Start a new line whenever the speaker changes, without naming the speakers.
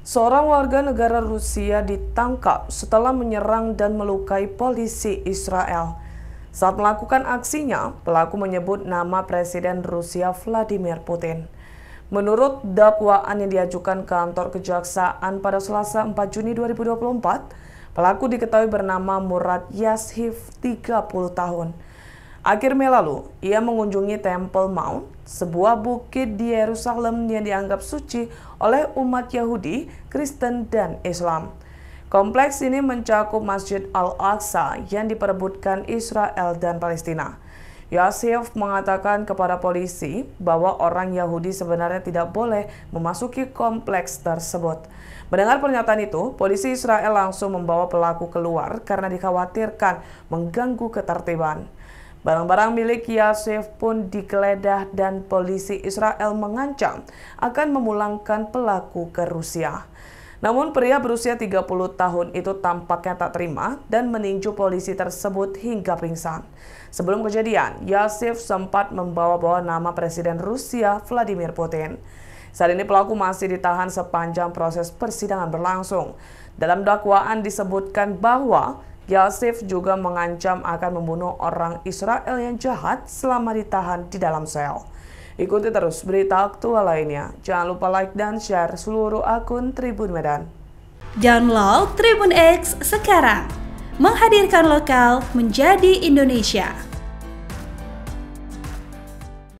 Seorang warga negara Rusia ditangkap setelah menyerang dan melukai polisi Israel. Saat melakukan aksinya, pelaku menyebut nama Presiden Rusia Vladimir Putin. Menurut dakwaan yang diajukan kantor kejaksaan pada Selasa 4 Juni 2024, pelaku diketahui bernama Murad Yashiv, 30 tahun. Akhir Mei lalu, ia mengunjungi Temple Mount, sebuah bukit di Yerusalem yang dianggap suci oleh umat Yahudi, Kristen, dan Islam. Kompleks ini mencakup Masjid Al-Aqsa yang diperebutkan Israel dan Palestina. Yosef mengatakan kepada polisi bahwa orang Yahudi sebenarnya tidak boleh memasuki kompleks tersebut. Mendengar pernyataan itu, polisi Israel langsung membawa pelaku keluar karena dikhawatirkan mengganggu ketertiban. Barang-barang milik Yasif pun digeledah dan polisi Israel mengancam akan memulangkan pelaku ke Rusia. Namun pria berusia 30 tahun itu tampaknya tak terima dan meninju polisi tersebut hingga pingsan. Sebelum kejadian, Yasif sempat membawa-bawa nama Presiden Rusia Vladimir Putin. Saat ini pelaku masih ditahan sepanjang proses persidangan berlangsung. Dalam dakwaan disebutkan bahwa Yosef juga mengancam akan membunuh orang Israel yang jahat selama ditahan di dalam sel. Ikuti terus berita aktual lainnya. Jangan lupa like dan share seluruh akun Tribun Medan.
Download Tribun X sekarang. Menghadirkan lokal menjadi Indonesia.